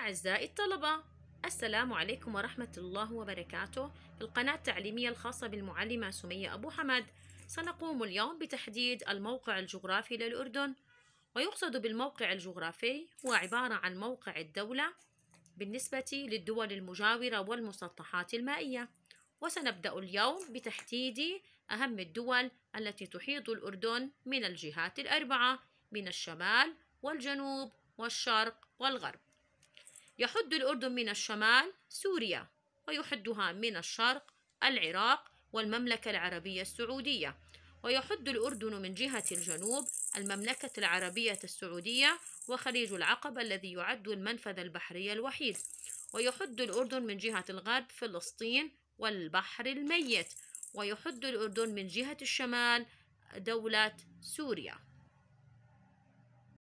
أعزائي الطلبة السلام عليكم ورحمة الله وبركاته في القناة التعليمية الخاصة بالمعلمة سمية أبو حمد سنقوم اليوم بتحديد الموقع الجغرافي للأردن ويقصد بالموقع الجغرافي هو عبارة عن موقع الدولة بالنسبة للدول المجاورة والمسطحات المائية وسنبدأ اليوم بتحديد أهم الدول التي تحيط الأردن من الجهات الأربعة من الشمال والجنوب والشرق والغرب يحد الأردن من الشمال سوريا ويحدها من الشرق العراق والمملكة العربية السعودية ويحد الأردن من جهة الجنوب المملكة العربية السعودية وخليج العقبة الذي يعد المنفذ البحري الوحيد ويحد الأردن من جهة الغرب فلسطين والبحر الميت ويحد الأردن من جهة الشمال دولة سوريا